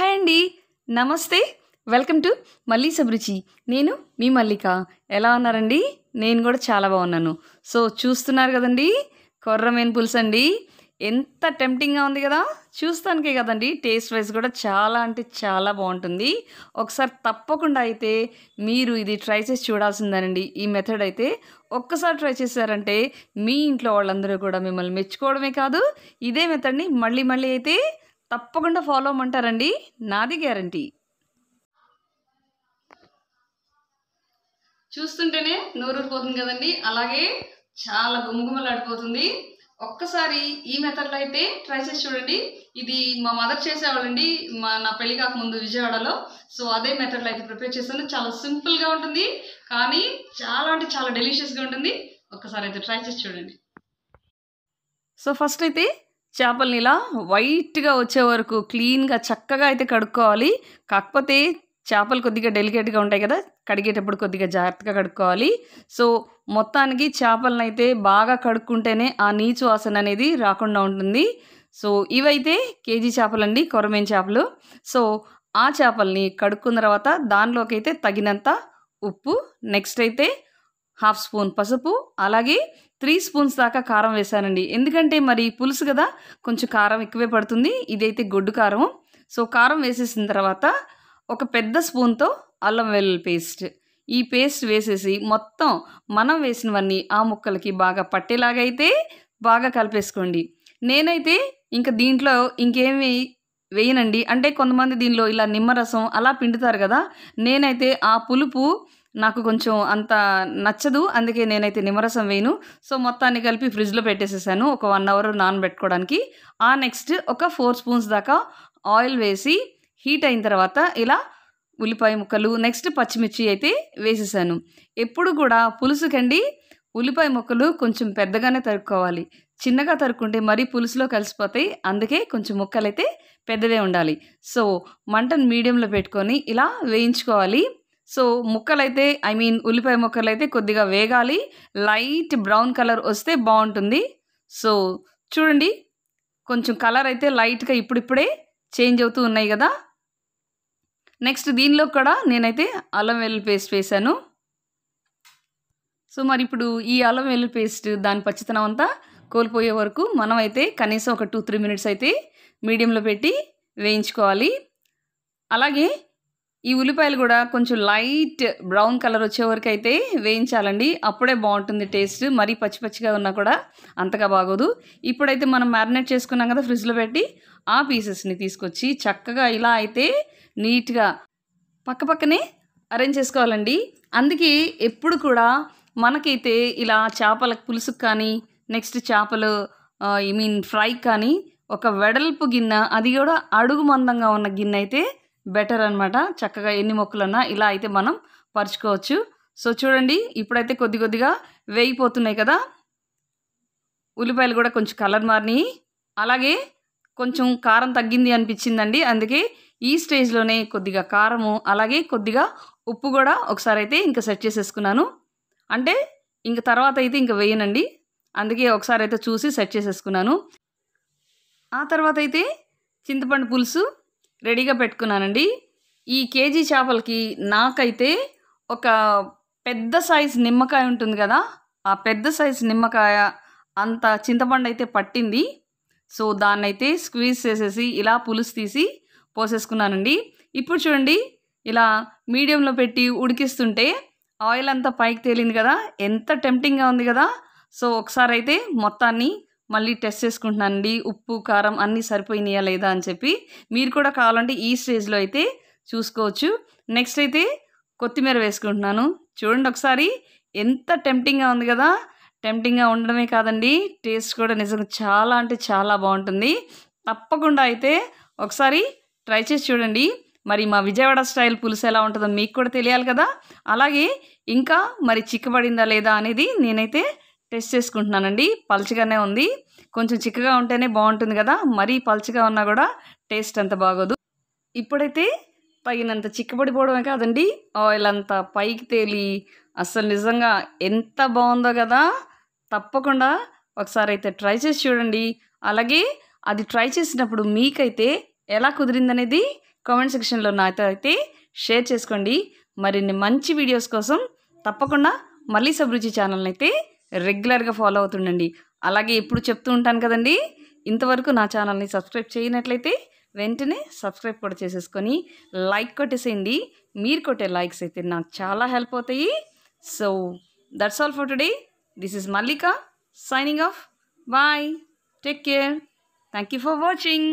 hi అండి నమస్తే welcome to మల్లీ సబ్రుచి నేను మీ మల్లిక ఎలా ఉన్నారండి నేను కూడా చాలా బాగున్నాను సో చూస్తున్నారు కదండి కొర్రమేన్ పులుసు అండి ఎంత టెంప్టింగ్గా ఉంది కదా చూస్తానికే కదండి టేస్ట్ వైజ్ కూడా చాలా అంటే చాలా బాగుంటుంది ఒకసారి తప్పకుండా అయితే మీరు ఇది ట్రై చేసి చూడాల్సిందేనండి ఈ మెథడ్ అయితే ఒక్కసారి ట్రై చేశారంటే మీ ఇంట్లో వాళ్ళందరూ కూడా మిమ్మల్ని మెచ్చుకోవడమే కాదు ఇదే మెథడ్ని మళ్ళీ మళ్ళీ అయితే తప్పకుండా ఫాలో అవ్వమంటారండి నాది గ్యారంటీ చూస్తుంటేనే నోరూరిపోతుంది కదండి అలాగే చాలా గుమగుమలాడిపోతుంది ఒక్కసారి ఈ మెథడ్లో అయితే ట్రై చేసి చూడండి ఇది మా మదర్ చేసేవాళ్ళండి మా నా పెళ్లి కాకముందు విజయవాడలో సో అదే మెథడ్లో అయితే ప్రిపేర్ చేశాను చాలా సింపుల్గా ఉంటుంది కానీ చాలా అంటే చాలా డెలిషియస్గా ఉంటుంది ఒక్కసారి అయితే ట్రై చేసి చూడండి సో ఫస్ట్ అయితే చేపలని ఇలా వైట్గా వచ్చే వరకు క్లీన్గా చక్కగా అయితే కడుక్కోవాలి కాకపోతే చేపలు కొద్దిగా డెలికేట్గా ఉంటాయి కదా కడిగేటప్పుడు కొద్దిగా జాగ్రత్తగా కడుక్కోవాలి సో మొత్తానికి చేపలను అయితే బాగా కడుక్కుంటేనే ఆ నీచు వాసన అనేది రాకుండా ఉంటుంది సో ఇవైతే కేజీ చేపలండి కొరమేన్ చేపలు సో ఆ చేపల్ని కడుక్కున్న తర్వాత దానిలోకి అయితే తగినంత ఉప్పు నెక్స్ట్ అయితే హాఫ్ స్పూన్ పసుపు అలాగే త్రీ స్పూన్స్ దాకా కారం వేశానండి ఎందుకంటే మరి పులుసు కదా కొంచెం కారం ఎక్కువే పడుతుంది ఇదైతే గొడ్డు కారం సో కారం వేసేసిన తర్వాత ఒక పెద్ద స్పూన్తో అల్లం వెల్లుల్లి పేస్ట్ ఈ పేస్ట్ వేసేసి మొత్తం మనం వేసినవన్నీ ఆ ముక్కలకి బాగా పట్టేలాగైతే బాగా కలిపేసుకోండి నేనైతే ఇంకా దీంట్లో ఇంకేమి వేయనండి అంటే కొంతమంది దీనిలో ఇలా నిమ్మరసం అలా పిండుతారు కదా నేనైతే ఆ పులుపు నాకు కొంచెం అంత నచ్చదు అందుకే నేనైతే నిమ్మరసం వేయను సో మొత్తాన్ని కలిపి ఫ్రిడ్జ్లో పెట్టేసేసాను ఒక వన్ అవర్ నానబెట్టుకోవడానికి ఆ నెక్స్ట్ ఒక ఫోర్ స్పూన్స్ దాకా ఆయిల్ వేసి హీట్ అయిన తర్వాత ఇలా ఉల్లిపాయ ముక్కలు నెక్స్ట్ పచ్చిమిర్చి అయితే వేసేసాను ఎప్పుడు కూడా పులుసుకండి ఉల్లిపాయ ముక్కలు కొంచెం పెద్దగానే తరుక్కోవాలి చిన్నగా తరుక్కుంటే మరీ పులుసులో కలిసిపోతాయి అందుకే కొంచెం ముక్కలైతే పెద్దవే ఉండాలి సో మంటను మీడియంలో పెట్టుకొని ఇలా వేయించుకోవాలి సో ముక్కలైతే ఐ మీన్ ఉల్లిపాయ ముక్కలు అయితే కొద్దిగా వేగాలి లైట్ బ్రౌన్ కలర్ వస్తే బాగుంటుంది సో చూడండి కొంచెం కలర్ అయితే లైట్గా ఇప్పుడిప్పుడే చేంజ్ అవుతూ ఉన్నాయి కదా నెక్స్ట్ దీనిలో కూడా నేనైతే అల్లం వెల్లుల్లి పేస్ట్ వేశాను సో మరి ఇప్పుడు ఈ అల్లం వెల్లుల్లి పేస్ట్ దాని పచ్చితనం అంతా కోల్పోయే వరకు మనం అయితే కనీసం ఒక టూ త్రీ మినిట్స్ అయితే మీడియంలో పెట్టి వేయించుకోవాలి అలాగే ఈ ఉల్లిపాయలు కూడా కొంచెం లైట్ బ్రౌన్ కలర్ వచ్చే వరకు అయితే వేయించాలండి అప్పుడే బాగుంటుంది టేస్ట్ మరీ పచ్చి పచ్చిగా ఉన్నా కూడా అంతగా బాగోదు ఇప్పుడైతే మనం మ్యారినేట్ చేసుకున్నాం కదా ఫ్రిడ్జ్లో పెట్టి ఆ పీసెస్ని తీసుకొచ్చి చక్కగా ఇలా అయితే నీట్గా పక్క పక్కనే అరేంజ్ చేసుకోవాలండి అందుకే ఎప్పుడు కూడా మనకైతే ఇలా చేపల పులుసుకు కానీ నెక్స్ట్ చేపలు ఐ మీన్ ఫ్రై కానీ ఒక వెడల్పు గిన్నె అది కూడా అడుగు మందంగా ఉన్న గిన్నె అయితే బెటర్ అనమాట చక్కగా ఎన్ని మొక్కలన్నా ఇలా అయితే మనం పరుచుకోవచ్చు సో చూడండి ఇప్పుడైతే కొద్ది కొద్దిగా వేగిపోతున్నాయి కదా ఉల్లిపాయలు కూడా కొంచెం కలర్ మారినాయి అలాగే కొంచెం కారం తగ్గింది అనిపించిందండి అందుకే ఈ స్టేజ్లోనే కొద్దిగా కారము అలాగే కొద్దిగా ఉప్పు కూడా ఒకసారి అయితే ఇంకా సెట్ చేసేసుకున్నాను అంటే ఇంక తర్వాత అయితే ఇంకా వేయనండి అందుకే ఒకసారి అయితే చూసి సెట్ చేసేసుకున్నాను ఆ తర్వాత అయితే చింతపండు పులుసు రెడీగా పెట్టుకున్నానండి ఈ కేజీ చేపలకి నాకైతే ఒక పెద్ద సైజు నిమ్మకాయ ఉంటుంది కదా ఆ పెద్ద సైజు నిమ్మకాయ అంత చింతపండు అయితే పట్టింది సో దాన్ని అయితే స్క్వీజ్ చేసేసి ఇలా పులుసు తీసి పోసేసుకున్నానండి ఇప్పుడు చూడండి ఇలా మీడియంలో పెట్టి ఉడికిస్తుంటే ఆయిల్ అంతా పైకి తేలింది కదా ఎంత టెంప్టింగ్గా ఉంది కదా సో ఒకసారి అయితే మొత్తాన్ని మళ్ళీ టెస్ట్ చేసుకుంటున్నానండి ఉప్పు కారం అన్నీ సరిపోయినాయా లేదా అని చెప్పి మీరు కూడా కావాలంటే ఈ స్టేజ్లో అయితే చూసుకోవచ్చు నెక్స్ట్ అయితే కొత్తిమీర వేసుకుంటున్నాను చూడండి ఒకసారి ఎంత టెంప్టింగ్గా ఉంది కదా టెంప్టింగ్గా ఉండడమే కాదండి టేస్ట్ కూడా నిజంగా చాలా అంటే చాలా బాగుంటుంది తప్పకుండా అయితే ఒకసారి ట్రై చేసి చూడండి మరి మా విజయవాడ స్టైల్ పులుసు ఎలా ఉంటుందో మీకు కూడా తెలియాలి కదా అలాగే ఇంకా మరి చిక్కబడిందా లేదా అనేది నేనైతే టెస్ట్ చేసుకుంటున్నానండి పల్చగానే ఉంది కొంచెం చిక్కగా ఉంటేనే బాగుంటుంది కదా మరీ పల్చగా ఉన్నా కూడా టేస్ట్ అంత బాగోదు ఇప్పుడైతే తగినంత చిక్కబడిపోవడమే కాదండి ఆయిల్ అంతా పైకి తేలి అసలు నిజంగా ఎంత బాగుందో కదా తప్పకుండా ఒకసారి అయితే ట్రై చేసి చూడండి అలాగే అది ట్రై చేసినప్పుడు మీకైతే ఎలా కుదిరిందనేది కామెంట్ సెక్షన్లో నాతో అయితే షేర్ చేసుకోండి మరిన్ని మంచి వీడియోస్ కోసం తప్పకుండా మళ్ళీ సబ్రుచి ఛానల్ని అయితే రెగ్యులర్గా ఫాలో అవుతుండండి అలాగే ఎప్పుడు చెప్తూ ఉంటాను కదండి ఇంతవరకు నా ఛానల్ని సబ్స్క్రైబ్ చేయనట్లయితే వెంటనే సబ్స్క్రైబ్ కూడా చేసేసుకొని లైక్ కొట్టేసేయండి మీరు కొట్టే లైక్స్ అయితే నాకు చాలా హెల్ప్ అవుతాయి so that's all for today this is Mallika signing off bye take care thank you for watching